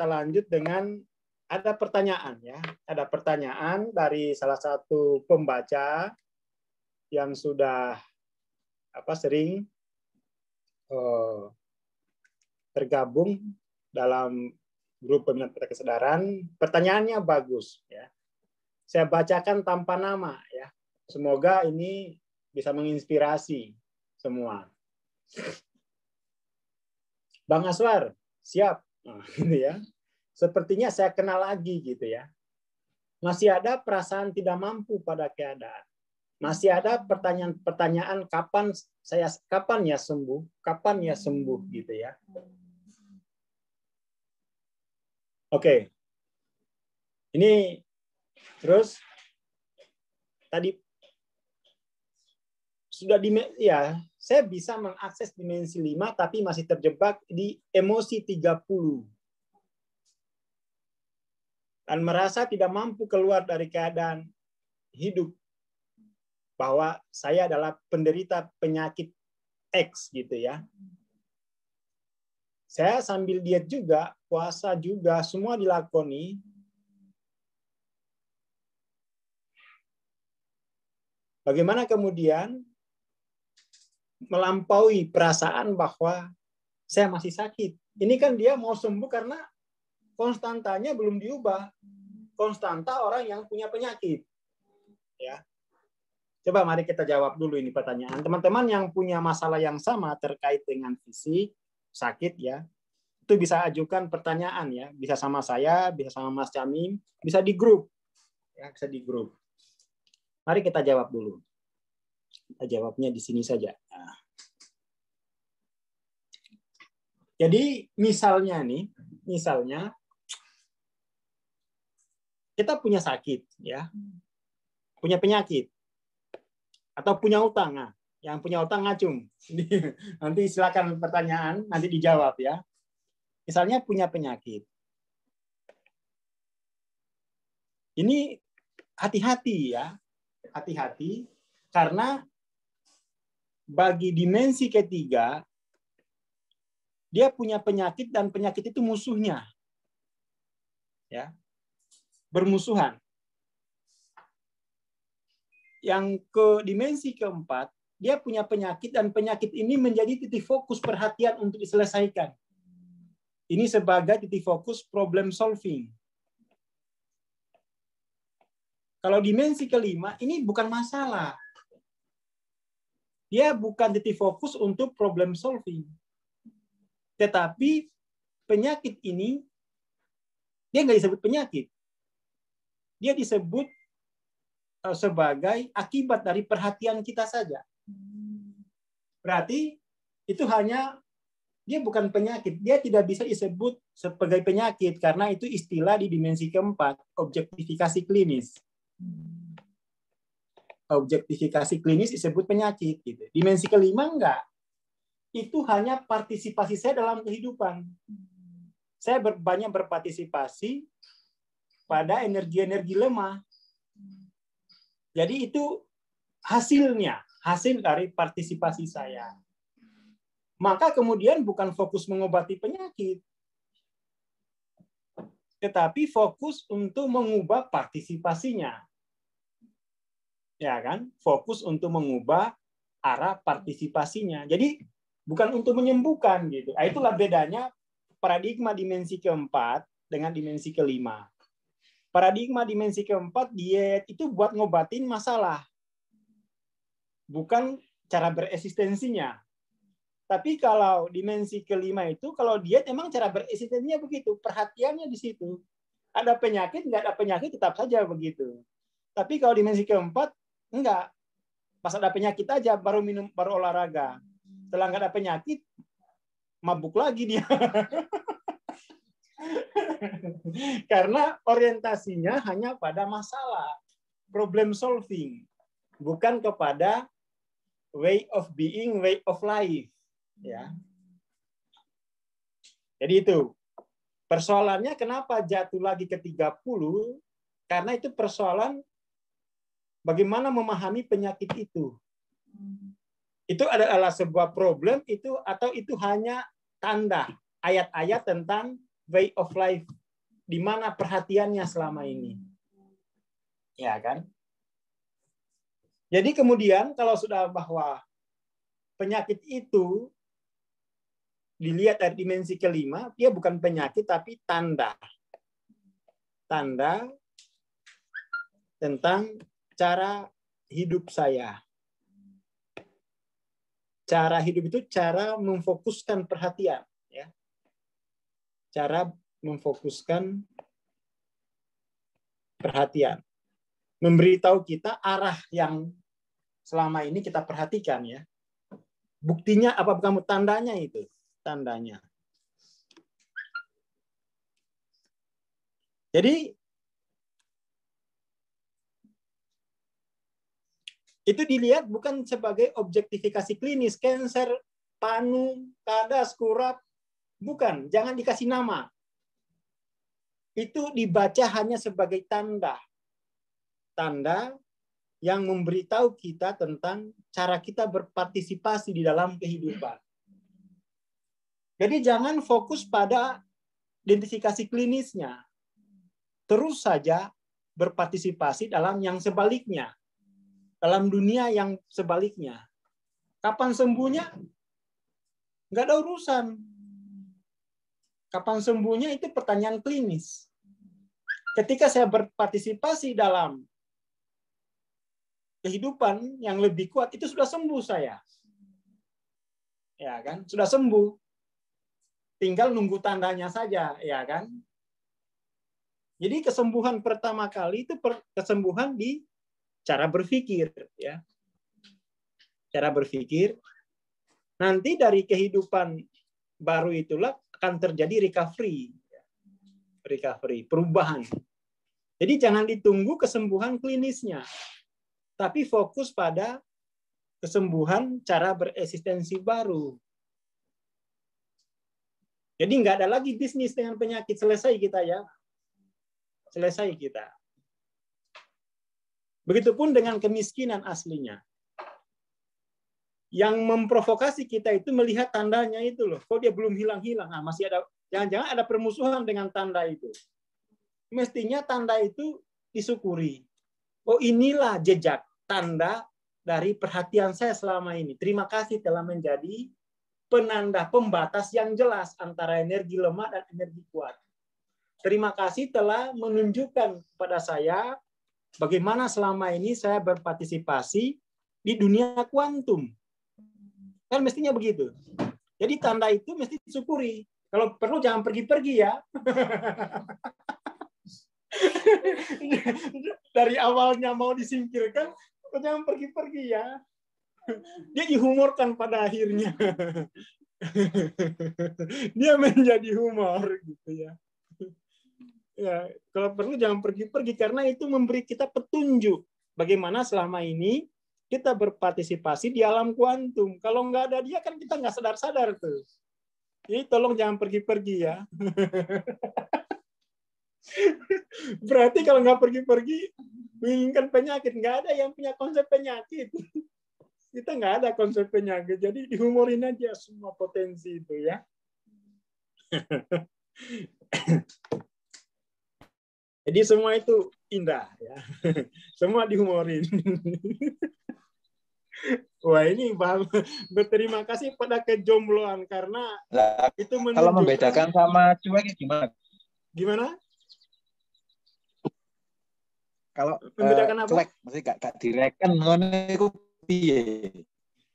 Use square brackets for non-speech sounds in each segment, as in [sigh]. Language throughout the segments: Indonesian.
kita lanjut dengan ada pertanyaan ya. Ada pertanyaan dari salah satu pembaca yang sudah apa sering eh, tergabung dalam grup peminat peta kesadaran. Pertanyaannya bagus ya. Saya bacakan tanpa nama ya. Semoga ini bisa menginspirasi semua. Bang Aswar, siap. Nah, [laughs] gitu ya. Sepertinya saya kenal lagi gitu ya. Masih ada perasaan tidak mampu pada keadaan. Masih ada pertanyaan-pertanyaan kapan saya kapan ya sembuh, kapan ya sembuh gitu ya. Oke. Okay. Ini terus tadi sudah di ya saya bisa mengakses dimensi 5 tapi masih terjebak di emosi 30 dan merasa tidak mampu keluar dari keadaan hidup bahwa saya adalah penderita penyakit X gitu ya. Saya sambil diet juga, puasa juga, semua dilakoni. Bagaimana kemudian melampaui perasaan bahwa saya masih sakit. Ini kan dia mau sembuh karena konstantanya belum diubah. Konstanta orang yang punya penyakit. Ya. Coba mari kita jawab dulu ini pertanyaan. Teman-teman yang punya masalah yang sama terkait dengan fisik, sakit ya, itu bisa ajukan pertanyaan ya. Bisa sama saya, bisa sama Mas Camim, bisa di grup. Ya, bisa di grup. Mari kita jawab dulu. Kita nah, jawabnya di sini saja. Nah. Jadi misalnya nih, misalnya kita punya sakit ya. Punya penyakit atau punya utang. Nah, yang punya utang ngacung. [laughs] Nanti silakan pertanyaan, nanti dijawab ya. Misalnya punya penyakit. Ini hati-hati ya. Hati-hati karena bagi dimensi ketiga, dia punya penyakit dan penyakit itu musuhnya. Ya. Bermusuhan. Yang ke dimensi keempat, dia punya penyakit dan penyakit ini menjadi titik fokus perhatian untuk diselesaikan. Ini sebagai titik fokus problem solving. Kalau dimensi kelima, ini bukan masalah. Dia bukan titik fokus untuk problem solving. Tetapi penyakit ini, dia nggak disebut penyakit. Dia disebut eh, sebagai akibat dari perhatian kita saja. Berarti itu hanya dia bukan penyakit, dia tidak bisa disebut sebagai penyakit karena itu istilah di dimensi keempat, objektifikasi klinis objektifikasi klinis disebut penyakit. Gitu. Dimensi kelima enggak. Itu hanya partisipasi saya dalam kehidupan. Saya ber, banyak berpartisipasi pada energi-energi lemah. Jadi itu hasilnya, hasil dari partisipasi saya. Maka kemudian bukan fokus mengobati penyakit, tetapi fokus untuk mengubah partisipasinya ya kan? Fokus untuk mengubah arah partisipasinya. Jadi bukan untuk menyembuhkan gitu. Ah, itulah bedanya paradigma dimensi keempat dengan dimensi kelima. Paradigma dimensi keempat diet itu buat ngobatin masalah, bukan cara beresistensinya. Tapi kalau dimensi kelima itu, kalau diet emang cara bereksistensinya begitu, perhatiannya di situ. Ada penyakit, nggak ada penyakit tetap saja begitu. Tapi kalau dimensi keempat, Enggak. Pas ada penyakit aja baru minum baru olahraga. Setelah nggak ada penyakit mabuk lagi dia. [laughs] Karena orientasinya hanya pada masalah, problem solving, bukan kepada way of being, way of life, ya. Jadi itu. Persoalannya kenapa jatuh lagi ke 30? Karena itu persoalan bagaimana memahami penyakit itu. Hmm. Itu adalah sebuah problem itu atau itu hanya tanda ayat-ayat tentang way of life di mana perhatiannya selama ini. Hmm. Ya kan? Jadi kemudian kalau sudah bahwa penyakit itu dilihat dari dimensi kelima, dia bukan penyakit tapi tanda. Tanda tentang cara hidup saya. Cara hidup itu cara memfokuskan perhatian, ya. Cara memfokuskan perhatian. Memberitahu kita arah yang selama ini kita perhatikan ya. Buktinya apa kamu tandanya itu? Tandanya. Jadi itu dilihat bukan sebagai objektifikasi klinis kanker panu kadas kurap bukan jangan dikasih nama itu dibaca hanya sebagai tanda tanda yang memberitahu kita tentang cara kita berpartisipasi di dalam kehidupan. Jadi jangan fokus pada identifikasi klinisnya. Terus saja berpartisipasi dalam yang sebaliknya dalam dunia yang sebaliknya. Kapan sembuhnya? Nggak ada urusan. Kapan sembuhnya itu pertanyaan klinis. Ketika saya berpartisipasi dalam kehidupan yang lebih kuat, itu sudah sembuh saya. Ya kan? Sudah sembuh. Tinggal nunggu tandanya saja, ya kan? Jadi kesembuhan pertama kali itu kesembuhan di cara berpikir ya. Cara berpikir nanti dari kehidupan baru itulah akan terjadi recovery. Recovery, perubahan. Jadi jangan ditunggu kesembuhan klinisnya. Tapi fokus pada kesembuhan cara beresistensi baru. Jadi nggak ada lagi bisnis dengan penyakit selesai kita ya, selesai kita. Begitupun dengan kemiskinan aslinya. Yang memprovokasi kita itu melihat tandanya itu loh. Kok dia belum hilang-hilang? Nah, masih ada jangan-jangan ada permusuhan dengan tanda itu. Mestinya tanda itu disyukuri. Oh, inilah jejak tanda dari perhatian saya selama ini. Terima kasih telah menjadi penanda pembatas yang jelas antara energi lemah dan energi kuat. Terima kasih telah menunjukkan kepada saya bagaimana selama ini saya berpartisipasi di dunia kuantum. Kan mestinya begitu. Jadi tanda itu mesti disyukuri. Kalau perlu jangan pergi-pergi ya. [laughs] Dari awalnya mau disingkirkan, jangan pergi-pergi ya. Dia dihumorkan pada akhirnya. [laughs] Dia menjadi humor gitu ya ya kalau perlu jangan pergi-pergi karena itu memberi kita petunjuk bagaimana selama ini kita berpartisipasi di alam kuantum. Kalau nggak ada dia kan kita nggak sadar-sadar tuh. Jadi tolong jangan pergi-pergi ya. [laughs] Berarti kalau nggak pergi-pergi menginginkan penyakit nggak ada yang punya konsep penyakit. [laughs] Kita nggak ada konsep penyakit, jadi dihumorin aja semua potensi itu ya. [laughs] Jadi semua itu indah ya. [laughs] Semua dihumorin. [laughs] Wah ini bang Berterima kasih pada kejombloan karena nah, itu menunjukkan. Kalau membedakan sama cuek ya gimana? Gimana? Kalau membedakan uh, apa? Cuek, mesti gak, gak direken ngono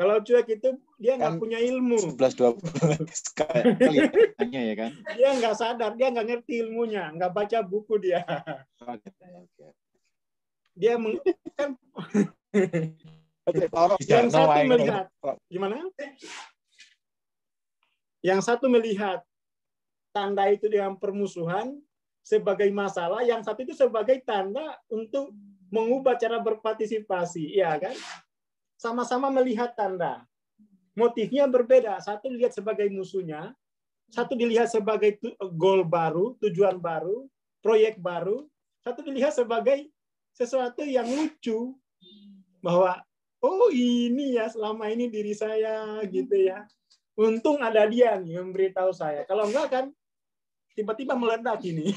kalau cuek itu dia nggak kan punya ilmu. 11 12 [laughs] ya kan. Dia nggak sadar, dia nggak ngerti ilmunya, nggak baca buku dia. Dia meng kan yang satu melihat gimana? Yang satu melihat tanda itu dengan permusuhan sebagai masalah, yang satu itu sebagai tanda untuk mengubah cara berpartisipasi, ya kan? sama-sama melihat tanda. Motifnya berbeda. Satu dilihat sebagai musuhnya, satu dilihat sebagai eh, goal baru, tujuan baru, proyek baru, satu dilihat sebagai sesuatu yang lucu bahwa oh ini ya selama ini diri saya gitu ya. Untung ada dia nih memberitahu saya. Kalau enggak kan tiba-tiba meledak ini.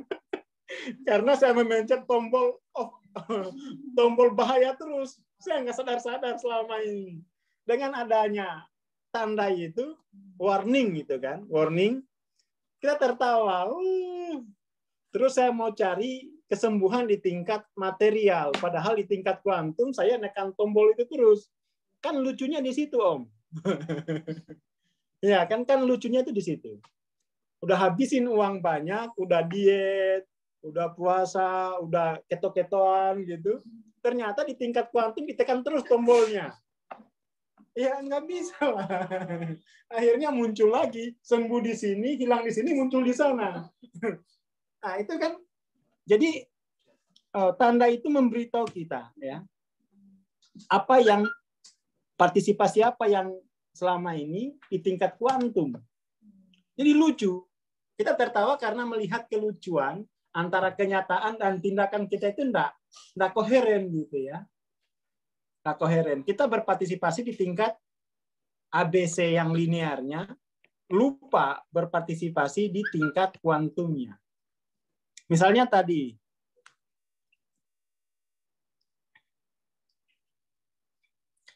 [laughs] Karena saya memencet tombol off, oh, [laughs] tombol bahaya terus. Saya nggak sadar-sadar selama ini. Dengan adanya tanda itu, warning gitu kan, warning, kita tertawa. Uh. Terus saya mau cari kesembuhan di tingkat material, padahal di tingkat kuantum saya nekan tombol itu terus. Kan lucunya di situ, Om. [laughs] ya, kan kan lucunya itu di situ. Udah habisin uang banyak, udah diet, udah puasa, udah keto-ketoan gitu ternyata di tingkat kuantum ditekan terus tombolnya. Ya nggak bisa Akhirnya muncul lagi, sembuh di sini, hilang di sini, muncul di sana. Nah itu kan, jadi eh, tanda itu memberitahu kita ya apa yang partisipasi apa yang selama ini di tingkat kuantum. Jadi lucu. Kita tertawa karena melihat kelucuan antara kenyataan dan tindakan kita itu tidak tidak koheren gitu ya. tidak koheren. Kita berpartisipasi di tingkat ABC yang linearnya, lupa berpartisipasi di tingkat kuantumnya. Misalnya tadi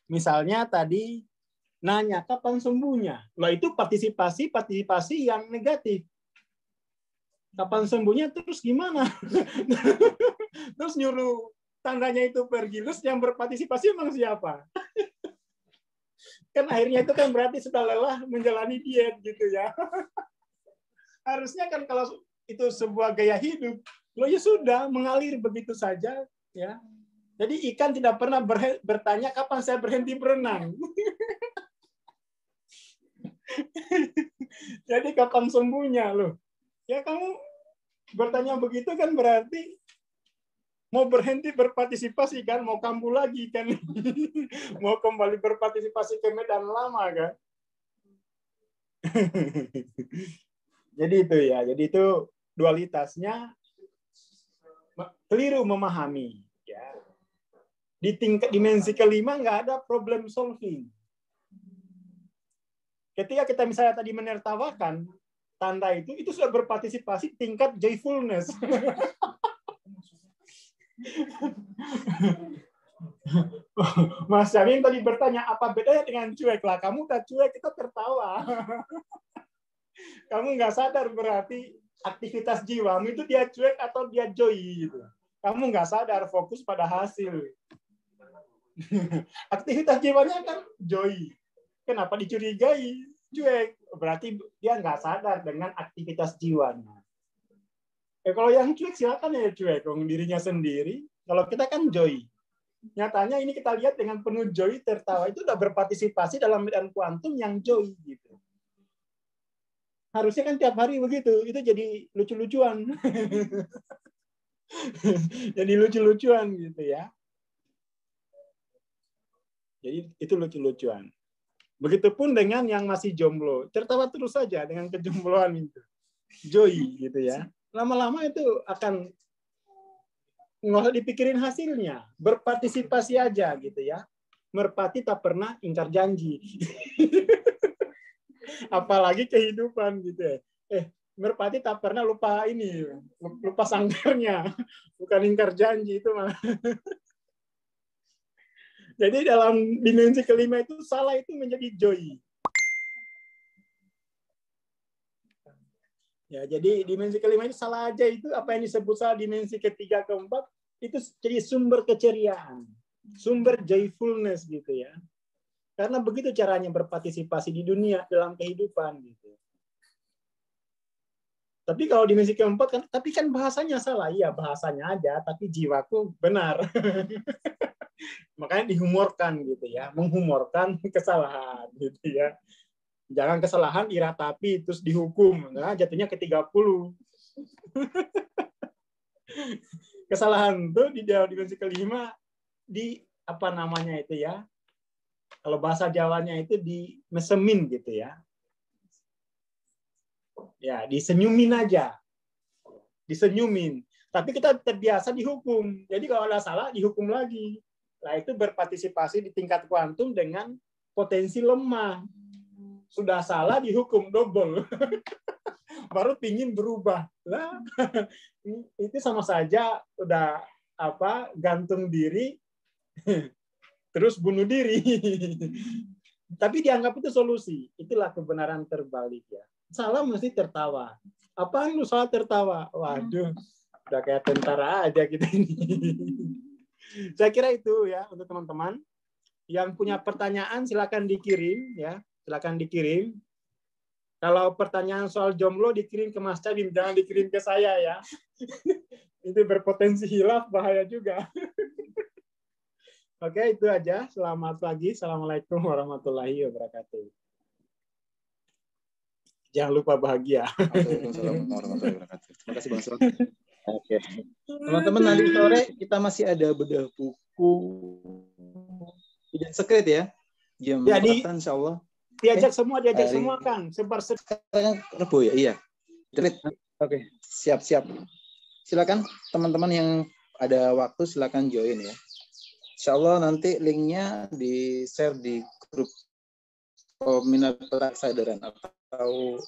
Misalnya tadi nanya kapan sembuhnya. Loh itu partisipasi partisipasi yang negatif kapan sembuhnya terus gimana [laughs] terus nyuruh tandanya itu pergi terus yang berpartisipasi emang siapa kan akhirnya itu kan berarti sudah lelah menjalani diet gitu ya [laughs] harusnya kan kalau itu sebuah gaya hidup lo ya sudah mengalir begitu saja ya jadi ikan tidak pernah bertanya kapan saya berhenti berenang [laughs] jadi kapan sembuhnya loh Ya kamu bertanya begitu kan berarti mau berhenti berpartisipasi kan, mau kambuh lagi kan, [laughs] mau kembali berpartisipasi ke medan lama kan. [laughs] jadi itu ya, jadi itu dualitasnya keliru memahami ya. Di tingkat dimensi kelima nggak ada problem solving. Ketika kita misalnya tadi menertawakan, tanda itu itu sudah berpartisipasi tingkat joyfulness. [laughs] Mas Jamin tadi bertanya apa bedanya dengan cuek lah. Kamu tak cuek kita tertawa. [laughs] Kamu nggak sadar berarti aktivitas jiwamu itu dia cuek atau dia joy gitu. Kamu nggak sadar fokus pada hasil. [laughs] Aktivitas jiwanya kan joy. Kenapa dicurigai? Cuek berarti dia nggak sadar dengan aktivitas jiwanya. Eh, kalau yang cuek silakan ya cuek dong dirinya sendiri. Kalau kita kan joy. Nyatanya ini kita lihat dengan penuh joy tertawa itu udah berpartisipasi dalam medan kuantum yang joy gitu. Harusnya kan tiap hari begitu. Itu jadi lucu-lucuan. [laughs] jadi lucu-lucuan gitu ya. Jadi itu lucu-lucuan. Begitupun dengan yang masih jomblo, tertawa terus saja dengan kejombloan itu. Joy gitu ya. Lama-lama itu akan nggak dipikirin hasilnya, berpartisipasi aja gitu ya. Merpati tak pernah ingkar janji. [laughs] Apalagi kehidupan gitu ya. Eh, merpati tak pernah lupa ini, lupa sangkarnya. [laughs] Bukan ingkar janji itu malah. [laughs] Jadi dalam dimensi kelima itu salah itu menjadi joy. Ya, jadi dimensi kelima itu salah aja itu apa yang disebut salah dimensi ketiga keempat itu jadi sumber keceriaan, sumber joyfulness gitu ya. Karena begitu caranya berpartisipasi di dunia dalam kehidupan gitu. Tapi kalau dimensi keempat kan, tapi kan bahasanya salah. Iya bahasanya aja, tapi jiwaku benar. [laughs] makanya dihumorkan gitu ya menghumorkan [laughs] kesalahan gitu ya jangan kesalahan iratapi terus dihukum nah jatuhnya ke 30 [laughs] kesalahan tuh di dalam dimensi kelima di apa namanya itu ya kalau bahasa Jawanya itu di mesemin gitu ya ya disenyumin aja disenyumin tapi kita terbiasa dihukum jadi kalau ada salah dihukum lagi Nah, itu berpartisipasi di tingkat kuantum dengan potensi lemah. Sudah salah dihukum double. [laughs] Baru pingin berubah. Lah, [laughs] itu sama saja udah apa gantung diri [laughs] terus bunuh diri. Tapi dianggap itu solusi. Itulah kebenaran terbalik ya. Salah mesti tertawa. Apaan lu salah tertawa? Waduh, udah kayak tentara aja kita ini. Saya kira itu ya untuk teman-teman yang punya pertanyaan silakan dikirim ya, silakan dikirim. Kalau pertanyaan soal jomblo dikirim ke Mas Cadim, jangan dikirim ke saya ya. [laughs] itu berpotensi hilaf bahaya juga. [laughs] Oke, itu aja. Selamat pagi. Assalamualaikum warahmatullahi wabarakatuh. Jangan lupa bahagia. Assalamualaikum warahmatullahi wabarakatuh. Terima kasih Bang Surat. Oke. Okay. Teman-teman hmm. nanti sore kita masih ada bedah buku dan sekret ya. Jam ya, di, insya Allah. Diajak eh, semua, diajak hari. semua kan, Sebar sekarang Rebo ya, iya. Oke, okay. siap-siap. Silakan teman-teman yang ada waktu silakan join ya. Insya Allah nanti linknya di share di grup peminat pelaksanaan atau